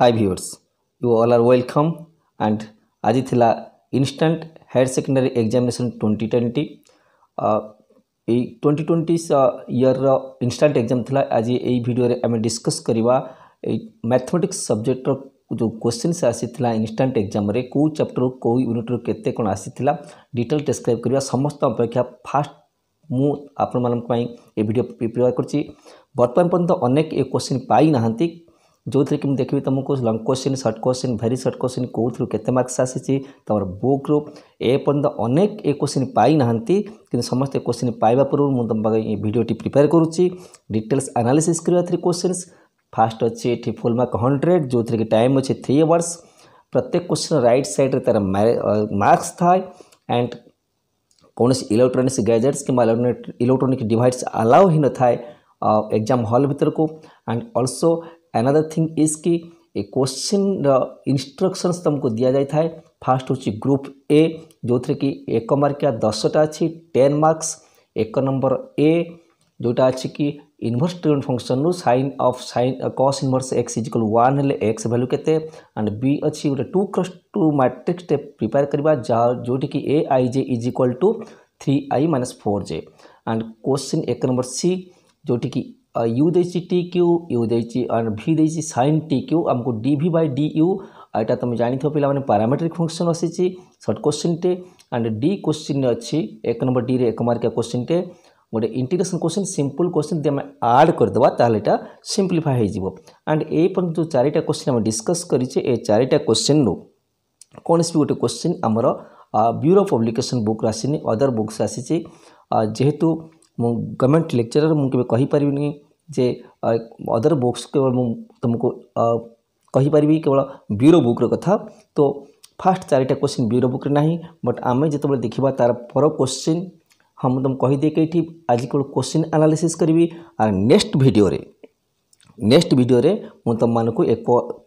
high viewers you all are welcome and ଆଜି ଥିଲା instant higher secondary examination twenty twenty ଏଇ twenty twenty ଇୟର୍ର instant exam ଥିଲା ଆଜି ଏଇ ଭିଡ଼ିଓରେ ଆମେ ଡିସ୍କସ୍ କରିବା ଏଇ ମ୍ୟାଥମେଟିକ୍ସ ସବଜେକ୍ଟର ଯେଉଁ କ୍ୱେଶ୍ଚିନ୍ସ ଆସିଥିଲା ଇନଷ୍ଟାଣ୍ଟ ଏକ୍ଜାମ୍ରେ କେଉଁ ଚାପ୍ଟରରୁ କେଉଁ ୟୁନିଟ୍ରୁ କେତେ କ'ଣ ଆସିଥିଲା ଡିଟେଲ୍ ଡେସ୍କ୍ରାଇବ୍ କରିବା ସମସ୍ତ ଅପେକ୍ଷା ଫାଷ୍ଟ ମୁଁ ଆପଣମାନଙ୍କ ପାଇଁ ଏ ଭିଡ଼ିଓ ପ୍ରିପେୟାର କରିଛି ବର୍ତ୍ତମାନ ପର୍ଯ୍ୟନ୍ତ ଅନେକ ଏ କ୍ୱେଶ୍ଚିନ୍ ପାଇନାହାନ୍ତି ଯେଉଁଥିରେ କି ମୁଁ ଦେଖିବି ତୁମକୁ long question short question very short question କେଉଁଥିରୁ କେତେ ମାର୍କସ୍ ଆସିଛି ତୁମର ବୁକ୍ରୁ ଏ ପର୍ଯ୍ୟନ୍ତ ଅନେକ ଏ କୋଶ୍ଚିନ୍ ପାଇନାହାନ୍ତି କିନ୍ତୁ ସମସ୍ତେ କୋଶ୍ଚିନ୍ ପାଇବା ପୂର୍ବରୁ ମୁଁ ତୁମ ପାଇଁ ଏ ଭିଡ଼ିଓଟି ପ୍ରିପେୟାର କରୁଛି ଡିଟେଲ୍ସ ଆନାଲିସିସ୍ କରିବା ଏଥିରେ କୋଶ୍ଚିନ୍ସ ଫାଷ୍ଟ ଅଛି ଏଠି ଫୁଲ୍ ମାର୍କ ହଣ୍ଡ୍ରେଡ଼ ଯେଉଁଥିରେ କି ଟାଇମ୍ ଅଛି ଥ୍ରୀ ଆୱାର୍ସ ପ୍ରତ୍ୟେକ କୋଶ୍ଚିନ୍ ରାଇଟ୍ ସାଇଡ଼୍ରେ ତା'ର ମାର୍କସ୍ ଥାଏ ଆଣ୍ଡ କୌଣସି ଇଲେକ୍ଟ୍ରୋନିକ୍ସ ଗ୍ୟାଜେଟ୍ସ କିମ୍ବା ଇଲେକ୍ଟ୍ରୋନିକ୍ ଡିଭାଇସ୍ ଆଲାଓ ହିଁ ନଥାଏ ଏକ୍ଜାମ୍ ହଲ୍ ଭିତରକୁ and also another thing is कि ए क्वेश्चन इन्स्ट्रक्शन्स तुमको दि जाए फास्ट हूँ ग्रुप ए जो थे कि एक मार्किया दसटा अच्छी टेन मार्क्स एक नंबर ए जोटा अच्छी कि इनभर्स ट्रेन फंक्शन रू sine of sine cos inverse x is equal one x value के एंड बी अच्छी गोटे two cross two matrix prepare करवा जोटी कि A I J is equal to three I minus four J and question एक number C जोटी कि U दी टी क्यू यू दी भि दी सैन टी क्यू आमको डी भि बै डी यू এটা তুমি জাণিথ পিলামানে প্যারামেট্রিক ফংশন আসিছি সর্ট কোশ্চিনটে আন্ড ডি কোশ্চিন অছি এক নম্বর ডি রে এক মার্কিয়া কোশ্চিনটে গোটে ইন্টিগ্রেসন কোশ্চিন সিম্পল কোশ্চিন যদি আমি আড করেদেবা তাহলে এটা সিম্পলিফাই হয়ে যাব আন্ড এই পর্যন্ত যে চারিটা কোশ্চিন আমি ডিসকস করেছে এই চারিটা কোশ্চিন রু কৌশি গোটে কোশ্চিন আমার ব্যুরো পব্লিকেসন বুক আসিনি অদর বুকস আসিছি যেহেতু মু গভর্নমেন্ট লেকচরর মু কেবে কহিপারিনি ଯେ ଅଦର ବୁକ୍ସ କେବଳ ମୁଁ ତୁମକୁ କହିପାରିବି କେବଳ ବ୍ୟୁରୋ ବୁକ୍ର କଥା ତ ଫାଷ୍ଟ ଚାରିଟା କୋଶ୍ଚିନ୍ ବ୍ୟୁରୋ ବୁକ୍ରେ ନାହିଁ ବଟ୍ ଆମେ ଯେତେବେଳେ ଦେଖିବା ତା'ର ପର କୋଶ୍ଚିନ୍ ହଁ ମୁଁ ତୁମକୁ କହିଦିଏ କି ଏଇଠି ଆଜି କେବଳ କୋଶ୍ଚିନ୍ ଆନାଲିସିସ୍ କରିବି ଆର୍ ନେକ୍ସଟ ଭିଡ଼ିଓରେ ନେକ୍ସଟ ଭିଡ଼ିଓରେ ମୁଁ ତୁମମାନଙ୍କୁ ଏ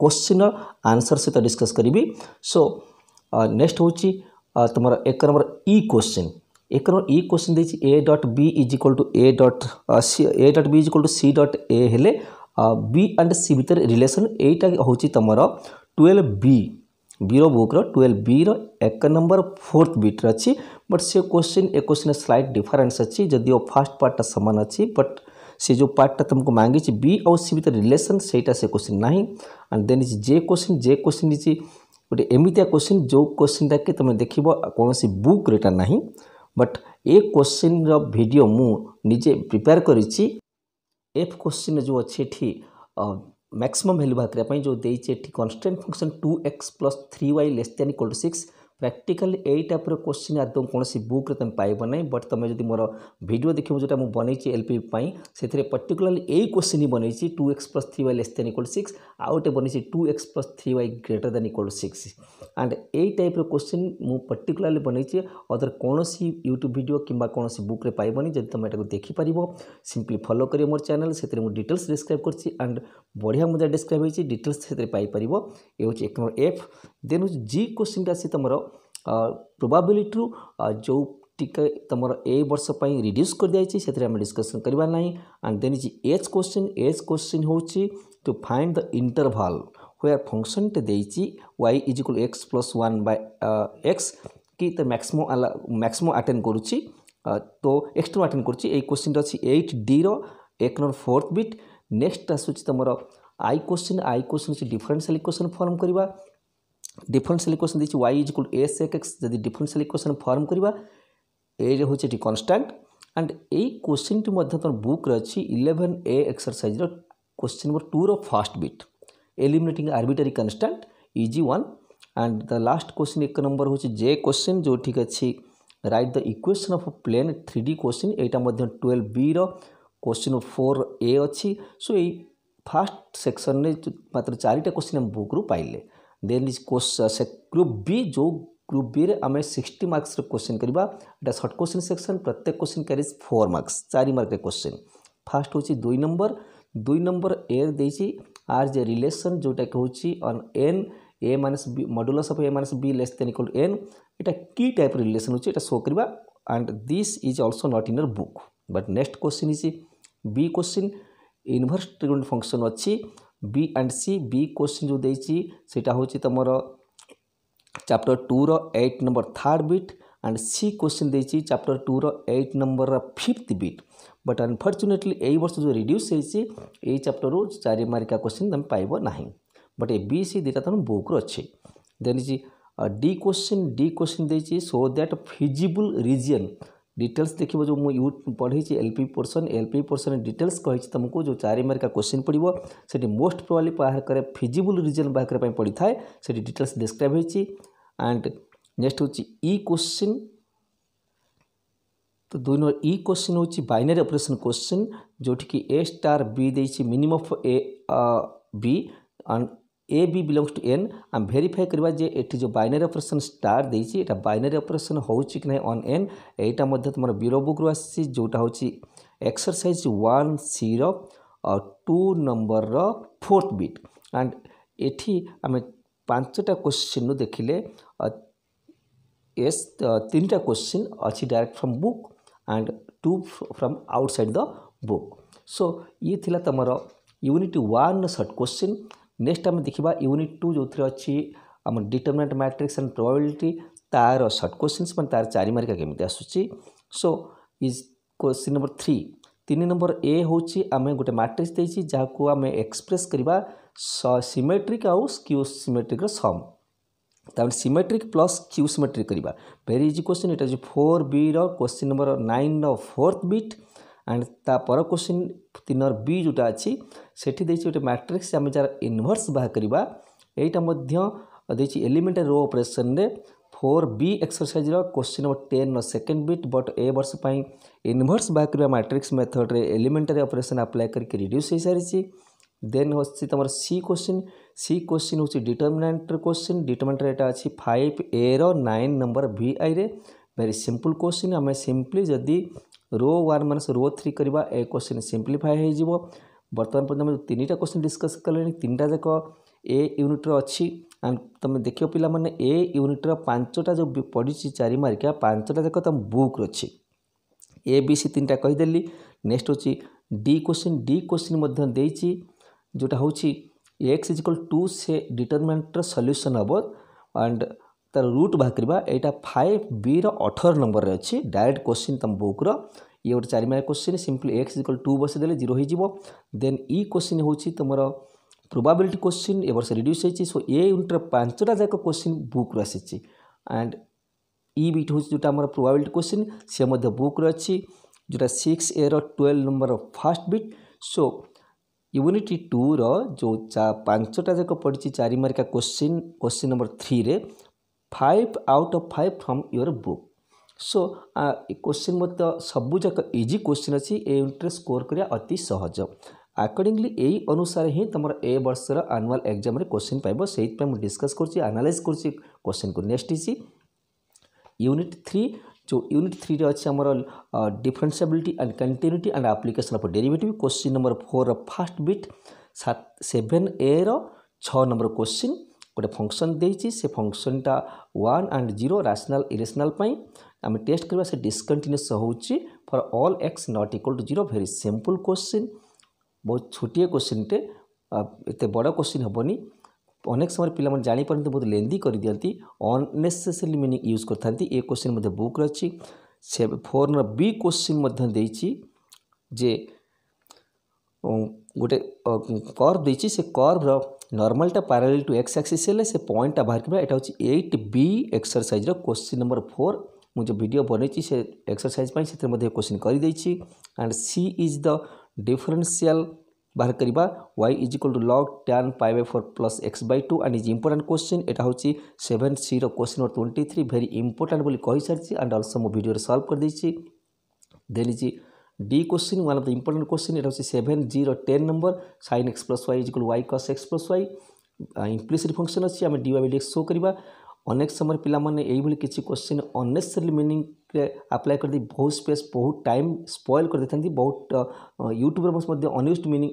କୋଶ୍ଚିନ୍ର ଆନ୍ସର୍ ସହିତ ଡିସ୍କସ୍ କରିବି ସୋ ନେକ୍ସଟ ହେଉଛି ତୁମର ଏକ ନମ୍ବର ଇ କୋଶ୍ଚିନ୍ Uh, एक ई क्वेश्चन देती A dot B is equal to A dot A dot B is equal to C dot A हेले बी एंड सी भितर रिलेसन यहीटा हूँ तुम ट्वेल्व बी बीर बुक्र ट्वेल्व बी रक नंबर फोर्थ बिट्रे अच्छी बट से क्वेश्चन ए क्वेश्चन स्लाइट डिफरेन्स अच्छी जदि फास्ट पार्टा सामान अच्छी बट से जो पार्टा तुमको मांगी बी आउ सी भितर रिलेसन सेटा से क्वेश्चन ना एंड देन इज जे क्वेश्चन जे क्वेश्चन गोटे एमती क्वेश्चन जो क्वेश्चन कि तुम देख कौन बुक्रेटा ना ବଟ୍ ଏ କୋଶ୍ଚିନ୍ର ଭିଡ଼ିଓ ମୁଁ ନିଜେ ପ୍ରିପେୟାର କରିଛି ଏଫ୍ କୋଶ୍ଚିନ୍ ଯେଉଁ ଅଛି ଏଠି ମ୍ୟାକ୍ସିମମ୍ ଭାଲ୍ୟୁ ବାହାର କରିବା ପାଇଁ ଯେଉଁ ଦେଇଛି ଏଠି constant function two x plus three y less than equal to six practically ଏଇ ଟାଇପ୍ର କୋଶ୍ଚିନ୍ ଆଦୌ କୌଣସି ବୁକ୍ରେ ତୁମେ ପାଇବ ନାହିଁ ବଟ୍ ତୁମେ ଯଦି ମୋର ଭିଡ଼ିଓ ଦେଖିବ ଯେଉଁଟା ମୁଁ ବନେଇଛି ଏଲ୍ ପି ପାଇଁ ସେଥିରେ ପର୍ଟିକୁଲାରଲି ଏଇ କୋଶ୍ଚିନ୍ ବନେଇଛି two x plus three y less than equal six ଆଉ ଗୋଟେ ବନେଇଛି two x plus three y greater than equal six and ଏଇ ଟାଇପ୍ର କୋଶ୍ଚିନ୍ ମୁଁ ପର୍ଟିକୁଲାରଲି ବନେଇଛି ଅଦର୍ କୌଣସି ୟୁଟ୍ୟୁବ୍ ଭିଡ଼ିଓ କିମ୍ବା କୌଣସି ବୁକ୍ରେ ପାଇବନି ଯଦି ତୁମେ ଏଟାକୁ ଦେଖିପାରିବ ସିମ୍ପଲି ଫଲୋ କରିବ ମୋର ଚ୍ୟାନେଲ୍ ସେଥିରେ ମୁଁ ଡିଟେଲ୍ସ ଡିସ୍କ୍ରାଇବ୍ କରିଛି ଆଣ୍ଡ ବଢ଼ିଆ ମଜା ଡିସ୍କ୍ରାଇବ୍ ହେଇଛି ଡିଟେଲ୍ସ ସେଥିରେ ପାଇପାରିବ ଏ ହେଉଛି ଏକ ନମ୍ବର ଏଫ୍ ଦେନ୍ ହେଉଛି ଜି କୋଶ୍ଚିନ୍ଟା ଆସି ତୁମର ପ୍ରୋବାବିଲିଟିରୁ ଯେଉଁ ଟିକା ତୁମର ଏ ବର୍ଷ ପାଇଁ ରିଡ୍ୟୁସ୍ କରିଦିଆଯାଇଛି ସେଥିରେ ଆମେ ଡିସ୍କସନ୍ କରିବା ନାହିଁ and then is H question H question ହେଉଛି to find the interval where ଫଙ୍କସନ୍ଟେ ଦେଇଛି y is equal x plus one by x କି ତ ମ୍ୟାକ୍ସିମମ୍ ଆଲା ମ୍ୟାକ୍ସିମମ୍ ଆଟେଣ୍ଡ କରୁଛି ତ ଏକ୍ସଟ୍ରିମ୍ ଆଟେଣ୍ଡ କରୁଛି ଏଇ କୋଶ୍ଚିନ୍ଟା ଅଛି ଏଇଟ୍ ଡିର ଏକ ନମ୍ବର ଫୋର୍ଥ ବିଟ୍ ନେକ୍ସଟ ଆସୁଛି ତୁମର ଆଇ କୋଶ୍ଚିନ୍ ଆଇ କୋଶ୍ଚିନ୍ ହେଉଛି ଡିଫରେନ୍ସିଆଲ ଇକ୍ୱେସନ୍ ଫର୍ମ କରିବା ডিফরেনশিয়াল ইকুয়েসন দিয়েছি ওয়াই ইজ ইকুয়াল এস এক এক্স যদি ডিফরেনশিয়াল ইকুয়েসন ফর্ম করা এইটা হচ্ছে এটি কনস্টান্ট আন্ড এই কোশ্চিনটি মধ্যে তোমার বুকরে অছি ইলেভেন এ এক্সরসাইজর কোশ্চিন নম্বর টুর first bit eliminating arbitrary constant easy one and the last question এক নম্বর হচ্ছে জে কোশ্চিন যেটি আছে right the equation of plane three D question এইটা মধ্যে টুয়েলভ বির কোশ্চিন ফোর এ অছি সো এই ফার্স্ট সেকশন মাত্র চারিটা কোশ্চিন আমি বুকরু পাইলে ଦେନ୍ ଇଜ୍ ସେ ଗ୍ରୁପ୍ ବି ଯେଉଁ ଗ୍ରୁପ୍ ବିରେ ଆମେ ସିକ୍ସଟି ମାର୍କସର କୋଶ୍ଚିନ୍ କରିବା ଏଇଟା ସର୍ଟ କୋଶ୍ଚିନ୍ ସେକ୍ସନ୍ ପ୍ରତ୍ୟେକ କୋଶ୍ଚିନ୍ କ୍ୟାରିଜ୍ ଫୋର୍ ମାର୍କସ୍ ଚାରି ମାର୍କରେ କୋଶ୍ଚିନ୍ ଫାର୍ଷ୍ଟ ହେଉଛି ଦୁଇ ନମ୍ବର ଦୁଇ ନମ୍ବର ଏ ଦେଇଛି ଆର୍ ଯେ ରିଲେସନ୍ ଯେଉଁଟାକି ହେଉଛି on N A minus B modulus of A minus B less than equal to N এটা কি টাইপ রিলেসন হচ্ছে এটা শো করা and this is also not in your book but next question is B question inverse trigon function অছি B and C B question যে দিয়েছি সেটা হচ্ছে তোমার চ্যাপ্টর টুর eight number third bit and C question দিয়েছি chapter টুর eight number fifth bit but unfortunately এই বর্ষ যে রিড্ୟୁସ୍ ହେଇଛି ଏଇ ଚାପ୍ଟରରୁ ଚାରି ମାର୍କିଆ କୋଶ୍ଚିନ୍ ତୁମେ ପାଇବ ନାହିଁ ବଟ୍ ଏ ବି ସି ଦୁଇଟା ତୁମ ବୁକ୍ରୁ ଅଛି then is D question D question ଦେଇଛି so that feasible region details देखिए जो मुझे पढ़ी LP portion LP portion details कही तुमको जो चार मार्का क्वेश्चन पड़ो से मोस्ट प्रोबेबली बाहर करें फिजिबल रिजन बाहर करने पड़ी था डिटेल्स डिस्क्राइब होंड एंड नेक्स्ट हूँ इ क्वेश्चन तो दुई नंबर इ क्वेश्चन हूँ बाइनारी ऑपरेशन क्वेश्चन जोटि ए स्टार बी दे minimum A B and A B belongs to N आम भेरीफाए करवा जे ये जो बैनारी अपरेसन स्टार देसी यहाँ बैनारी अपरेसन हो कि ना अन् एन यहाँ तुम ब्यूरो बुक्रु आसी जोटा हूँ एक्सरसाइज वन सी रु नंबर रोर्थ बिट एंड ये आम पांचटा क्वेश्चन देखिले एस तीन टा क्वेश्चन अच्छी direct from book and two from outside the book so ये थिला तुम unit one short question next ଆମେ ଦେଖିବା ୟୁନିଟ୍ ଟୁ ଯେଉଁଥିରେ ଅଛି ଆମର ଡିଟର୍ମିନାଣ୍ଟ ମ୍ୟାଟ୍ରିକ୍ସ ଆଣ୍ଡ ପ୍ରୋବାବିଲିଟି ତା'ର ସର୍ଟ କୋଶ୍ଚିନ୍ସ ମାନେ ତା'ର ଚାରି ମାର୍କା କେମିତି ଆସୁଛି so is question number three ତିନି ନମ୍ବର ଏ ହେଉଛି ଆମେ ଗୋଟେ ମାଟ୍ରିକ୍ସ ଦେଇଛି ଯାହାକୁ ଆମେ ଏକ୍ସପ୍ରେସ୍ କରିବା ସିମେଟ୍ରିକ୍ ଆଉ କ୍ୟୁ ସିମେଟ୍ରିକ୍ର ସମ୍ ତାମାନେ ସିମେଟ୍ରିକ୍ ପ୍ଲସ୍ କ୍ୟୁ ସିମେଟ୍ରିକ୍ କରିବା ଭେରି ଇଜି କୋଶ୍ଚିନ୍ ଏଇଟା ହେଉଛି ଫୋର୍ ବିର କୋଶ୍ଚିନ୍ ନମ୍ବର ନାଇନ୍ର ଫୋର୍ଥ ବିଟ୍ एंड तापर क्वेश्चन तीन बी जोटा अच्छी से गोटे मैट्रिक्स आम जार इनवर्स बाहर करवा यही element row operation for B exercise question number ten second bit but ए वर्ष इनवर्स बाहर करवा मैट्रिक्स मेथड्रे एलिमेंटरी अपरेसन आप्लाय करके रिड्यूस हो सारी देन होती तुम सी क्वेश्चन सी क्वेश्चन हूँ डिटर्मिनेंटर क्वेश्चन डिटर्मिनेटर अच्छी फाइव ए रईन नंबर भि आई रे भेरी सिंपल क्वेश्चन आम सिंपली जदि row one minus row three करवा ए क्वेश्चन सिंप्लीफाए बर्तमान पर्यटन आम तीन क्वेश्चन डिस्कस कले तीन जाक ए यूनिट्र अच्छी एंड तुम देख पाने ए यूनिट्र पांचटा जो पढ़ी चार मार्किया पांचटा जाक तुम बुक अच्छी ए बी सी तीन कहीदेली नेक्स्ट हूँ डी क्वेश्चन डी क्वेश्चन जोटा हूँ एक्स इजिकल टू से डिटरमिनेटर सल्यूसन हम एंड ତାର ରୁଟ୍ ବାହାର କରିବା ଏଇଟା ଫାଇଭ୍ ବିର ଅଠର ନମ୍ବରରେ ଅଛି ଡାଇରେକ୍ଟ କୋଶ୍ଚିନ୍ ତମ ବୁକ୍ର ଇଏ ଗୋଟେ ଚାରି mark question simply x equal to ବସେଇଦେଲେ ଜିରୋ ହୋଇଯିବ ଦେନ୍ ଇ କୋଶ୍ଚିନ୍ ହେଉଛି ତୁମର ପ୍ରୋବାବିଲିଟି କୋଶ୍ଚିନ୍ ଏ ବର୍ଷ ରିଡ୍ୟୁସ୍ ହେଇଛି ସୋ ଏ ୟୁନିଟ୍ର ପାଞ୍ଚଟା ଯାକ କୋଶ୍ଚିନ୍ ବୁକ୍ରୁ ଆସିଛି ଆଣ୍ଡ ଇ ବିଟ୍ ହେଉଛି ଯେଉଁଟା ଆମର ପ୍ରୋବାବିଲିଟି କୋଶ୍ଚିନ୍ ସେ ମଧ୍ୟ ବୁକ୍ରେ ଅଛି ଯେଉଁଟା ସିକ୍ସ ଏର twelve number first bit so unit ଟୁର ଯେଉଁ ପାଞ୍ଚଟା ଯାକ ପଡ଼ିଛି ଚାରି ମାର୍କା କୋଶ୍ଚିନ୍ କୋଶ୍ଚିନ୍ ନମ୍ବର ଥ୍ରୀରେ five out of five from your book so question ମଧ୍ୟ ସବୁଯାକ ଇଜି କ୍ୱେଶ୍ଚିନ୍ ଅଛି ଏ ୟୁନିଟ୍ରେ ସ୍କୋର୍ କରିବା ଅତି ସହଜ ଆକର୍ଡ଼ିଙ୍ଗଲି ଏଇ ଅନୁସାରେ ହିଁ ତୁମର ଏ ବର୍ଷର ଆନୁଆଲ୍ ଏକ୍ଜାମ୍ରେ କ୍ୱେଶ୍ଚିନ୍ ପାଇବ ସେଇଥିପାଇଁ ମୁଁ ଡିସ୍କସ୍ କରୁଛି ଆନାଲାଇଜ୍ କରୁଛି କ୍ୱେଶ୍ଚିନ୍କୁ ନେକ୍ସଟ ହେଇଛି ୟୁନିଟ୍ ଥ୍ରୀ ଯେଉଁ ୟୁନିଟ୍ ଥ୍ରୀରେ ଅଛି ଆମର differentiability and continuity and application of derivative question number ଫୋର୍ର ଫାର୍ଷ୍ଟ ବିଟ୍ ସାତ ସେଭେନ୍ ଏର ଛଅ ନମ୍ବର କ୍ୱେଶ୍ଚିନ୍ ଗୋଟେ ଫଙ୍କସନ୍ ଦେଇଛି ସେ ଫଙ୍କସନ୍ଟା one and zero rational irrational ପାଇଁ ଆମେ ଟେଷ୍ଟ କରିବା ସେ ଡିସକଣ୍ଟିନ୍ୟୁସ୍ ହେଉଛି for all x not equal to zero very simple question ବହୁତ ଛୋଟିଆ କୋଶ୍ଚିନ୍ଟେ ଏତେ ବଡ଼ କୋଶ୍ଚିନ୍ ହେବନି অনেক সময় পিলামানে জাঁপারতে বহু লেন্দি করে দিকে অননেসেসারি মিনিং ইউজ করে থাকে এ কোশ্চিন মধ্যে বুক অছি সে ফোরন বি কোশ্চিন দিয়েছি যে গোটে কর্ভ দিয়েছি সে কর্ভর নর্মালটা প্যারাল টু এক্স আক্সিস হলে সে পয়েন্টটা বাহার করবে এটা হচ্ছে এইট বি এক্সরসাইজর কোশ্চিন নম্বর ফোর ମୁଁ ଯେଉଁ ଭିଡ଼ିଓ ବନେଇଛି ସେ ଏକ୍ସରସାଇଜ୍ ପାଇଁ ସେଥିରେ ମଧ୍ୟ କୋଶ୍ଚିନ୍ କରିଦେଇଛି and C is the differential ବାହାର କରିବା y is equal to log tan pi by four plus x by two and is important question ଏଇଟା ହେଉଛି ସେଭେନ୍ ସିର question number twenty three very important ବୋଲି କହିସାରିଛି ଆଣ୍ଡ ଅଲସୋ ମୁଁ ଭିଡ଼ିଓରେ solve କରିଦେଇଛି then is D question one of the important question eight हूँ seven zero ten number sin x plus y equal y cos x plus Y implicit function ଅଛି ଆମେ d y d x so କରିବା ଅନେକ ସମୟରେ ପିଲାମାନେ ଏଇଭଳି କିଛି question unnecessary ମିନିଂରେ apply କରିଦେଇ ବହୁତ ସ୍ପେସ୍ ବହୁତ ଟାଇମ୍ ସ୍ପଏଲ୍ କରିଦେଇଥାନ୍ତି ବହୁତ ୟୁଟ୍ୟୁବ୍ରେ ମଧ୍ୟ ଅନ୍ୟୁଜ୍ ମିନିଂ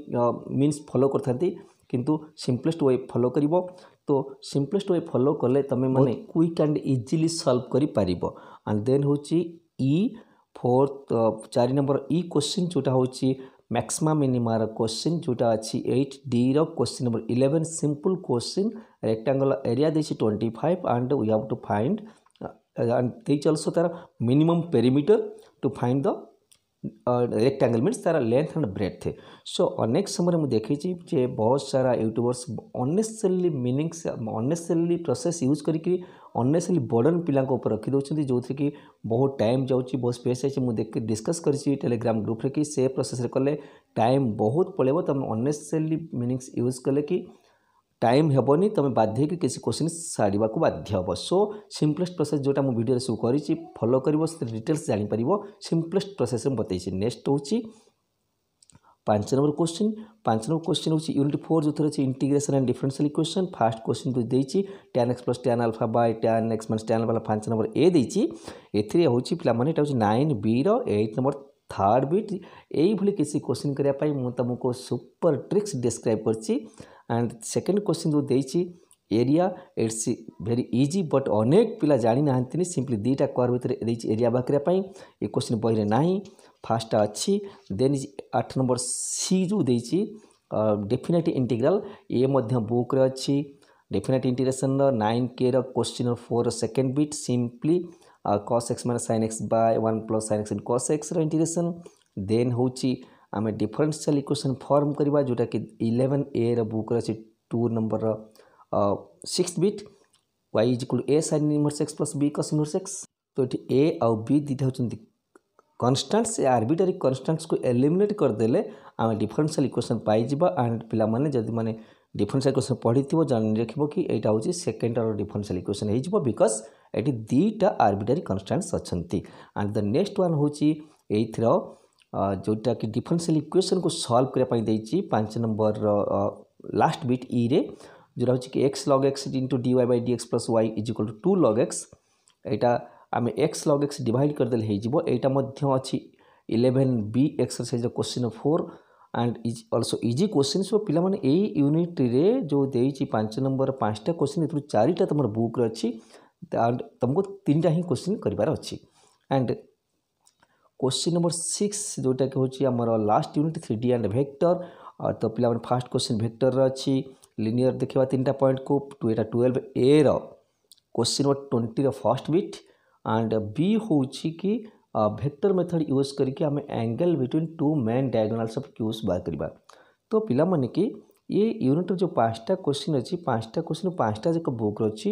ମିନ୍ସ ଫଲୋ କରିଥାନ୍ତି କିନ୍ତୁ ସିମ୍ପଲେଷ୍ଟ ୱେ ଫଲୋ କରିବ ତ ସିମ୍ପଲେଷ୍ଟ ୱେ ଫଲୋ କଲେ ତୁମେମାନେ କ୍ୱିକ୍ ଆଣ୍ଡ ଇଜିଲି ସଲ୍ଭ କରିପାରିବ ଆଣ୍ଡ ଦେନ୍ ହେଉଛି ଇ फोर्थ चार नंबर इ क्वेश्चन जोटा हूँ मैक्सीम मिनिमार क्वेश्चन जोटा अच्छी एट डी रोश्चि number eleven simple question rectangle area देसी twenty five and we have to find चलो तार minimum perimeter to find the rectangle mean तार लेंथ एंड ब्रेथ सो अनेक समय मुझे देखी बहुत सारा YouTubers unnecessarily meanings unnecessarily process use करके अनेसेसरी बर्डन पिला रखिद जो थे कि बहुत टाइम जाऊँच बहुत स्पेस आई मुझे डिस्कस कर टेलीग्राम ग्रुप्रे कि से प्रोसेस कले टाइम बहुत पड़े तुम अनेसेसरी मिनिंगस यूज कले कि टाइम हेनी तुम बाध्य कि किसी क्वेश्चन सारे बाध्य हे सो सीम्पलेस्ट प्रोसेस जोटा मुझे भिडियो सब कर फलो कर डिटेल्स जापर सीम्पलेस्ट प्रोसेस बतई नेक्स्ट हूँ ପାଞ୍ଚ ନମ୍ବର କୋଶ୍ଚିନ୍ ପାଞ୍ଚ ନମ୍ବର କୋଶ୍ଚିନ୍ ହେଉଛି ୟୁନିଟ୍ ଫୋର୍ ଯେଉଁଥିରେ ଅଛି integration and differential equation first question ଯେଉଁ ଦେଇଛି tan x plus tan alpha by tan x minus tan alpha ପାଞ୍ଚ ନମ୍ବର ଏ ଦେଇଛି ଏଥିରେ ହେଉଛି ପିଲାମାନେ ଏଇଟା ହେଉଛି ନାଇନ୍ ବିର ଏଇଟ୍ ନମ୍ବର থার্ড বিট এইভাবে কিছু কোশ্চিন করা মু তুমকু সুপর ট্রিক্স ডিসক্রাইব করছি আন্ড সেকেন্ড কোশ্চিন যে ଦେଇଛି area it's very easy but অনেক পিলা জাঁ না সিম্পলি দুইটা কর ভিতরে দিয়েছি এরিয়া বাহার ପାଇଁ ଏ କୋଶ୍ଚିନ୍ ବହିରେ ନାହିଁ ଫାର୍ଷ୍ଟଟା ଅଛି ଦେନ୍ ଆଠ ନମ୍ବର ସି ଯେଉଁ ଦେଇଛି ଡେଫିନେଟ୍ ଇଣ୍ଟିଗ୍ରାଲ୍ ଏ ମଧ୍ୟ ବୁକ୍ରେ ଅଛି ଡେଫିନେଟ୍ ଇଣ୍ଟିଗ୍ରେସନ୍ର ନାଇନ୍ କେର question four second bit simply cos x ମାନେ sine x by one plus sine x cos ଏକ୍ସର ଇଣ୍ଟିଗ୍ରେସନ୍ ଦେନ୍ ହେଉଛି ଆମେ ଡିଫରେନ୍ସିଆଲ୍ ଇକ୍ୱେସନ୍ ଫର୍ମ କରିବା ଯେଉଁଟାକି ଇଲେଭେନ୍ ଏର ବୁକ୍ରେ ଅଛି ଟୁ ନମ୍ବର୍ର six bit y is equal A sine inverse x plus B cos inverse x ତ ଏଠି ଏ ଆଉ ବି ଦୁଇଟା ହେଉଛନ୍ତି कन्स्टाट्स आर्बिटरी आर्बिटारी कन्स्टाट्स को एलिमेट करदे आम डिफरेनसीआल इक्वेसन पाई एंड पे जदि मैंने डिफरेनसीआल इक्वेसन पढ़ी जान रख कि यहाँ हूँ सेकेंड आर डिफरेनसीआल इक्वेसन होकज ये दुईटा आर्बिटरी कन्स्टाट्स अच्छा एंड द नेक्स्ट वन हूँ एथर जोटा कि डिफरेनसीआल इक्वेसन को सल्व करने पांच नंबर लास्ट बिट इ रे जोटा हूँ कि x log x into d y by d x plus y is two two log x यहाँ আমি এক্স লগ এক্স ডিভাইড করেদেলে হয়েযিব এইটা মধ্যে অছি ইলেভেন বি এক্সরসাইজর question four and is also easy question so পিলামানে এই ইউনিটরে যে দিয়েছি পাঁচ নম্বর পাঁচটা কোশ্চিন এর চারিটা তোমার বুকরে অছি আন্ড তোমাকে তিনটা হি কোশ্চিন করবার অছি আন্ড কোশ্চিন নম্বর সিক্স যেটাকি হচ্ছে আমার last unit three D and vector তো পিলামানে ফার্স্ট কোশ্চিন ভেক্টর অছি লিনিয়র দেখিবা তিনটা পয়েন্টকু এটা টুয়েলভ এ র কোশ্চিন নম্বর টোয়েন্টির ফার্স্ট বিট एंड बी हो कि भेक्टर मेथड यूज करके आम angle between two main diagonals of cubes बाहर करवा तो पाने कि ये यूनिट जो पांचटा क्वेश्चन अच्छे पांचटा क्वेश्चन पांचटा जो बुक अच्छी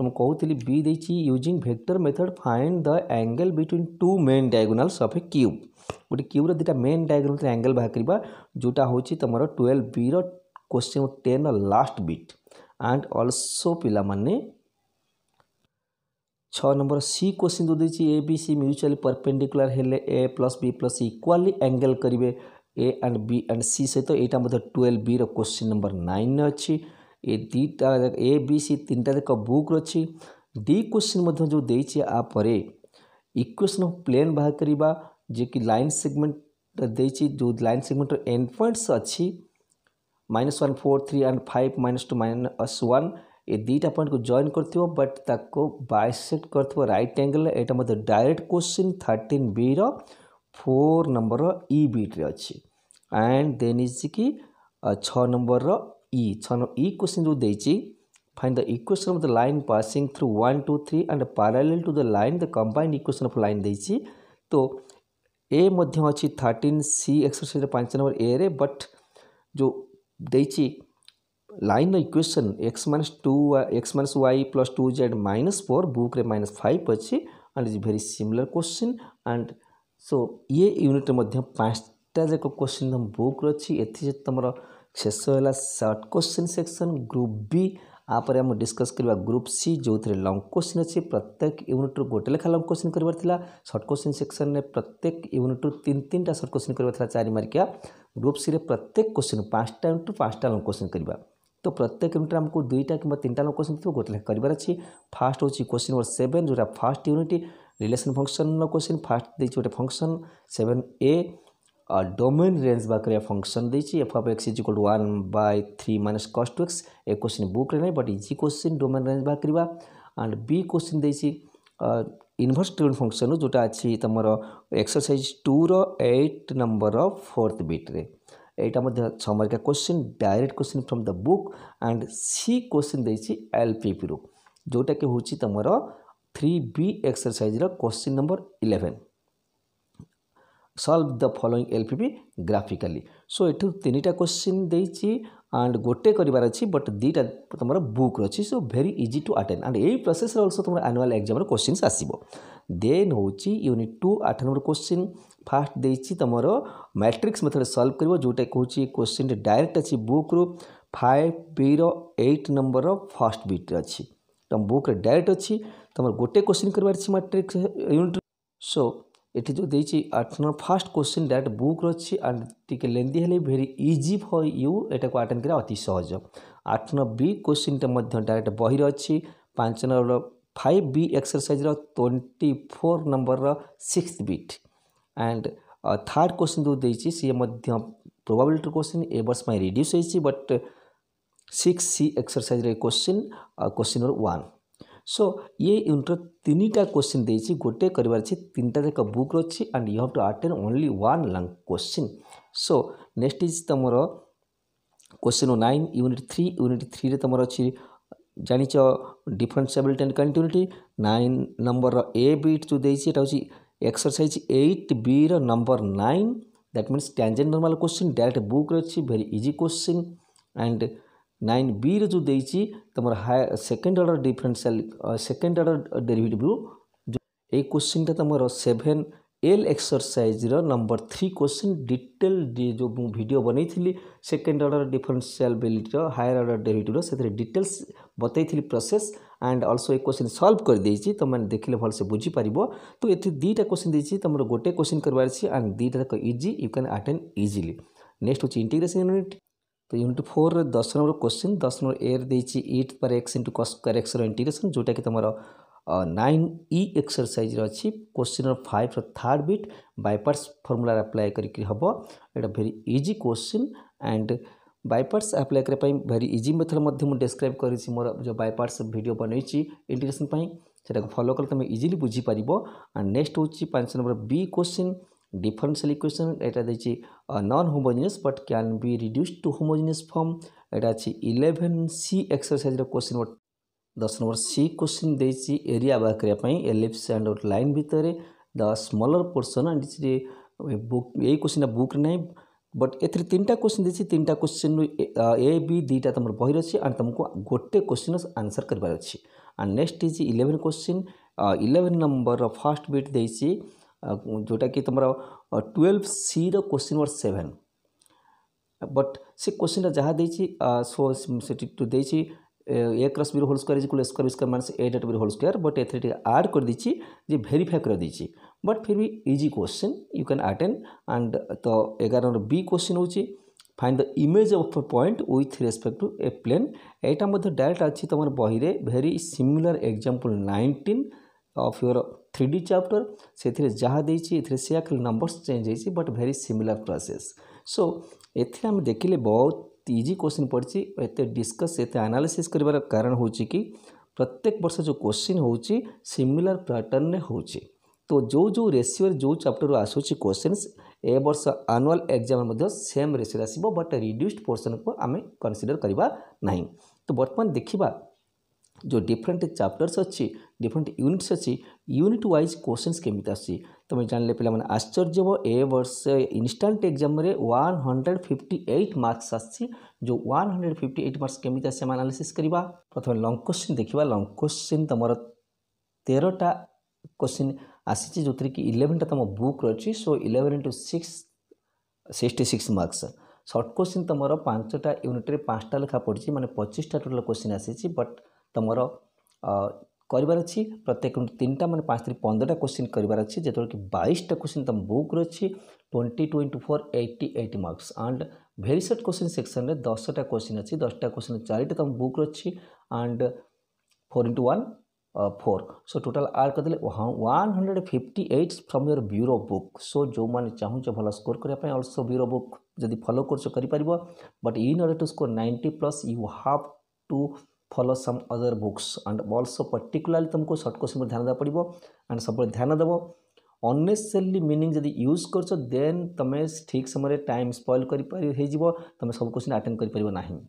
मुझे कहती B the using vector method find the angle between two main diagonals of a cube गोटे क्यूब्र दुटा मेन डायगोनाल एंगल बाहर करवा जोटा हूँ तुम ट्वेल्व बी र ten last bit and also पाने ଛଅ ନମ୍ବର ସି କୋଶ୍ଚିନ୍ ଯେଉଁ ଦେଇଛି ଏ ବି ସି ମ୍ୟୁଚୁଆଲି ପରପେଣ୍ଡିକୁଲାର ହେଲେ A plus B plus equally angle କରିବେ A and B and C ସହିତ ଏଇଟା ମଧ୍ୟ ଟୁଏଲ୍ଭ ବିର କୋଶ୍ଚିନ୍ ନମ୍ବର ନାଇନ୍ ଅଛି ଏ ଦୁଇଟା ଏ ବି ସି ତିନିଟା ଯାକ ବୁକ୍ ଅଛି ଡି କୋଶ୍ଚିନ୍ ମଧ୍ୟ ଯେଉଁ ଦେଇଛି ଆ ପରେ ଇକ୍ୱେସନ୍ ଅଫ୍ ପ୍ଲେନ୍ ବାହାର କରିବା ଯିଏକି ଲାଇନ୍ ସେଗମେଣ୍ଟ ଦେଇଛି ଯେଉଁ ଲାଇନ୍ ସେଗମେଣ୍ଟର ଏଣ୍ଡ ପଏଣ୍ଟସ୍ ଅଛି minus one four three and five minus two minus one ये दुटा पॉइंट को जॉन कर बट ताक बैसेक कर रईट एंगल यहाँ मत डायरेक्ट क्वेश्चन थर्टिन बी रोर नंबर इ बीट्रे अच्छे एंड देन इज कि छ नंबर रि e, छ इ क्वेश्चन e जो दे find the equation of the line passing through one two three and parallel to the line the combined equation of line दे तो ए मध्य अच्छी थर्टिन सी एक्सरसाइज पाँच नंबर ए रे बट जो देखिए line the equation x minus x uh, y plus two plus 2z minus 4 book minus 5 अच्छे and is very similar question and so ये unit पांचटा जाक क्वेश्चन बुक अच्छी ए तुम शेष होगा short question section group B आपर डिस्कस करवा group C जो थे लंग क्वेश्चन अच्छे प्रत्येक यूनिट्रु गोटे लेखा लंग क्वेश्चन करार सर्ट क्वेश्चन सेक्शन में प्रत्येक यूनिट्रु तीन तीन टा सर्ट क्वेश्चन करार चार मार्किया ग्रुप सी रे प्रत्येक क्वेश्चन पांचटा यूनिट्रु पाँचटा लंग क्वेश्चन करवा तो प्रत्येक यूनिट आमको दुईटा किनटा नंबर क्वेश्चन थी गोटे लेखा कर फास्ट हूँ क्वेश्चन नंबर सेवेन जो first unit relation function question first दे गए function seven A domain range बाकर फंक्शन देती F of x is equal one by three minus cos two x a question book ना but easy question domain range बाहर and B question देसी inverse trigon function जोटा अच्छी तुम exercise टूर eight number fourth बिट्रे ଏଇଟା ମଧ୍ୟ ଛଅ ମାର୍କିଆ question direct question from the book and C question ଦେଇଛି ଏଲ୍ ପି ପିରୁ ଯେଉଁଟାକି ହେଉଛି ତୁମର ଥ୍ରୀ ବି ଏକ୍ସରସାଇଜ୍ର question number eleven solve the following L P P graphically so ଏଠୁ ତିନିଟା କୋଶ୍ଚିନ୍ ଦେଇଛି ଆଣ୍ଡ ଗୋଟେ କରିବାର ଅଛି ବଟ୍ ଦୁଇଟା ତୁମର ବୁକ୍ର ଅଛି so very easy to attend and ଏଇ ପ୍ରୋସେସ୍ରେ ଅଲସୋ ତୁମର ଆନୁଆଲ୍ ଏକ୍ଜାମ୍ର କୋଶ୍ଚିନ୍ସ ଆସିବ ଦେନ୍ ହେଉଛି ୟୁନିଟ୍ ଟୁ ଆଠ ନମ୍ବର କୋଶ୍ଚିନ୍ ଫାଷ୍ଟ ଦେଇଛି ତୁମର ମ୍ୟାଟ୍ରିକ୍ସ ମେଥଡ଼ ସଲ୍ଭ କରିବ ଯେଉଁଟା କହୁଛି କୋଶ୍ଚିନ୍ଟି ଡାଇରେକ୍ଟ ଅଛି ବୁକ୍ରୁ ଫାଇଭ ବିର ଏଇଟ୍ ନମ୍ବରର ଫାଷ୍ଟ ବିଟ୍ ଅଛି ତୁମ ବୁକ୍ରେ ଡାଇରେକ୍ଟ ଅଛି ତୁମର ଗୋଟେ କୋଶ୍ଚିନ୍ କରିବାର ଅଛି ମ୍ୟାଟ୍ରିକ୍ସ ୟୁନିଟ୍ ସୋ ଏଠି ଯେଉଁ ଦେଇଛି ଆଠ ନମ୍ବର ଫାଷ୍ଟ କୋଶ୍ଚିନ୍ ଡାଇରେକ୍ଟ ବୁକ୍ର ଅଛି ଆଣ୍ଡ ଟିକେ ଲେନ୍ଦି ହେଲେ ଭେରି ଇଜି ଫର୍ ୟୁ ଏଟାକୁ ଆଟେଣ୍ଡ କରିବା ଅତି ସହଜ ଆଠ ନମ୍ବର ବି କୋଶ୍ଚିନ୍ଟା ମଧ୍ୟ ଡାଇରେକ୍ଟ ବହିରେ ଅଛି ପାଞ୍ଚ number five B exercise twenty four number six bit and third question जो देती सी प्रोबाबिलिटी क्वेश्चन ए वर्ष रिड्यूस होती but six C exercise question question number one so ये यूनिट्र uh, तीन टाइम क्वेश्चन देखिए गोटे करार जाक बुक अच्छी and you have to attend only one long question so next is तुम question nine unit three unit three तुम अच्छी ଜାଣିଛ ଡିଫରେନ୍ସିଆବିଲିଟି ଆଣ୍ଡ କଣ୍ଟିନ୍ୟୁଟି ନାଇନ୍ ନମ୍ବରର ଏ ବିଟ୍ ଯେଉଁ ଦେଇଛି ଏଇଟା ହେଉଛି ଏକ୍ସରସାଇଜ୍ ଏଇଟ୍ ବିର number nine that means tangent normal question direct ବୁକ୍ରେ ଅଛି very easy question and nine ବିରେ ଯେଉଁ ଦେଇଛି ତୁମର ହାଏ second order differential second order ଡେରିଭେଟିଭ୍ରୁ ଏଇ କୋଶ୍ଚିନ୍ଟା ତୁମର ସେଭେନ୍ ଏଲ୍ ଏକ୍ସରସାଇଜ୍ର ନମ୍ବର ଥ୍ରୀ କୋଶ୍ଚିନ୍ ଡିଟେଲ୍ ଯେଉଁ ମୁଁ ଭିଡ଼ିଓ ବନେଇଥିଲି ସେକେଣ୍ଡ ଅର୍ଡ଼ର ଡିଫରେନ୍ସିଆଲ୍ ବିଲିଟିର ହାୟର ଅର୍ଡ଼ର ଡେରିଭେଟିଭ୍ର ସେଥିରେ ଡିଟେଲ୍ସ ବତେଇଥିଲି process and also a question solve କରିଦେଇଛି ତୁମେ ଦେଖିଲେ ଭଲସେ ବୁଝିପାରିବ ତ ଏଥିରେ ଦୁଇଟା କୋଶ୍ଚିନ୍ ଦେଇଛି ତୁମର ଗୋଟେ କୋଶ୍ଚିନ୍ କରିବାର ଅଛି एंड दुईटा ଯାକ easy you can attend easily next ହେଉଛି ଇଣ୍ଟିଗ୍ରେସନ୍ ୟୁନିଟ୍ तो यूनिट फोर दस नंबर क्वेश्चन दस नंबर एर देखिए इट पर एक्स इंटू कस स्क्वायर एक्सर इंटीग्रेसन जोटा कि तुम नाइन इ एक्सरसाइज अच्छी क्वेश्चन फाइव रार्ड बिट बायपार्ट्स फर्मुला आप्लाय करके हम एटा very easy question and by parts apply କରିବା ପାଇଁ ଭେରି ଇଜି ମେଥଡ଼ ମଧ୍ୟ ମୁଁ ଡେସ୍କ୍ରାଇବ୍ କରିଛି ମୋର ଯେଉଁ ବାଇପାର୍ଟସ୍ ଭିଡ଼ିଓ ବନେଇଛି ଇଣ୍ଟିଗ୍ରେସନ୍ ପାଇଁ ସେଟାକୁ ଫଲୋ କଲେ ତୁମେ ଇଜିଲି ବୁଝିପାରିବ ଆଣ୍ଡ ନେକ୍ସଟ ହେଉଛି ପାଞ୍ଚ number B question differential equation ଏଇଟା ଦେଇଛି non homogeneous but can be reduce to homogeneous form ଏଇଟା ଅଛି ଇଲେଭେନ୍ ସି ଏକ୍ସରସାଇଜ୍ର କ୍ୱେଶ୍ଚିନ୍ ଦଶ ନମ୍ବର ସି କ୍ୱେଶ୍ଚିନ୍ ଦେଇଛି ଏରିଆ ବାହାର କରିବା ପାଇଁ ଏଲିପ୍ସ ଆଣ୍ଡ ଗୋଟେ ଲାଇନ୍ ଭିତରେ the smaller portion and it's a book ଏଇ କ୍ୱେଶ୍ଚିନ୍ଟା ବୁକ୍ରେ ନାହିଁ ବଟ୍ ଏଥିରେ ତିନିଟା କୋଶ୍ଚିନ୍ ଦେଇଛି ତିନିଟା କୋଶ୍ଚିନ୍ରୁ ଏ ବି ଦୁଇଟା ତୁମର ବହିରେ ଅଛି ଆଣ୍ଡ ତୁମକୁ ଗୋଟେ କୋଶ୍ଚିନ୍ର ଆନ୍ସର୍ କରିବାର ଅଛି ଆଣ୍ଡ ନେକ୍ସଟ ହେଇଛି ଇଲେଭେନ୍ କୋଶ୍ଚିନ୍ ଇଲେଭେନ୍ ନମ୍ବରର ଫାର୍ଷ୍ଟ ବିଟ୍ ଦେଇଛି ଯେଉଁଟାକି ତୁମର ଟୁଏଲ୍ଭ ସିର କୋଶ୍ଚିନ୍ ନମ୍ବର ସେଭେନ୍ ବଟ୍ ସେ କୋଶ୍ଚିନ୍ଟା ଯାହା ଦେଇଛି ସୋ ସେଠି ଦେଇଛି a cross b whole square is equal a square b square minus a dot b whole square but एथे आड कर दीची जे भेरीफाए कर दीची बट फिर भी easy question you can attend and तो एगार नंबर बी क्वेश्चन हो find the image of a point with respect to a plane एटा डायरेक्ट अच्छी तुम बही very similar example nineteen of your three D chapter से जहाँ देखिए से खाली नंबर्स चेंज होती but very similar process so एथे आम देखिले बहुत ઇઝી ક્વેશ્ચન પડી એતે ડિસ્કસ એતે આનાલિસિસ કરવાર કારણ હોઉં કે પ્રત્યેક વર્ષ જો ક્વેશ્ચન હોઉં સિમિલાર પેટર્ન હોઉં તો જો જો રેସିଓରେ ଯେଉଁ ଚାପ୍ଟରରୁ ଆସୁଛି କୋଶ୍ଚିନ୍ସ ଏ ବର୍ଷ ଆନୁଆଲ୍ ଏକ୍ଜାମ୍ରେ ମଧ୍ୟ ସେମ୍ ରେସିଓରେ ଆସିବ ବଟ୍ ରିଡ୍ୟୁସ୍ଡ ପୋର୍ସନ୍କୁ ଆମେ କନସିଡ଼ର କରିବା ନାହିଁ ତ ବର୍ତ୍ତମାନ ଦେଖିବା जो डिफरेंट चैप्टर्स अच्छी डिफरेंट यूनिट्स अच्छी यूनिट व्वज क्वेश्चन केमी आसी तुम्हें जान पे आश्चर्य हो ए वर्ष इनस्टाट exam one hundred fifty eight marks आसी जो one hundred fifty eight marks केमी आसे आनालीस करवा प्रथम लंग क्वेश्चन देखा लंग क्वेश्चन तुम तेरटा क्वेश्चन आसी जो थी कि इलेवेनटा तुम बुक रही so eleven into six sixty six marks short question तुम पांचटा यूनिट्रे पाँचटा लेखा पड़ी मैंने पचीसटा टोटाल क्वेश्चन आसी बट तुमर कर प्रत्येक तीन टा मैं पाँच तीन पंद्रह क्वेश्चन करार अच्छे जो बैसटा क्वेश्चन तुम बुक रही twenty twenty four eighty eight marks and very short question section में दसटा क्वेश्चन अच्छी दसटा क्वेश्चन चार्टा तुम बुक रही and four into one four so total आर कर दे hundred fifty eight from your bureau book so जो मैंने चाहूँ भल स्कोर करने अल्सो ब्यूरो बुक जब फलो कर but in order to score ninety plus you have to follow some other books and also particularly तुमको सर्ट क्वेश्चन पर ध्यान देवा पड़ो एंड सब ध्यान देव अननेसेसरली मीनिंग जब यूज करछ देन तुम ठीक समय टाइम स्पॉइल कर तुम सब क्वेश्चन आटेड करपर ना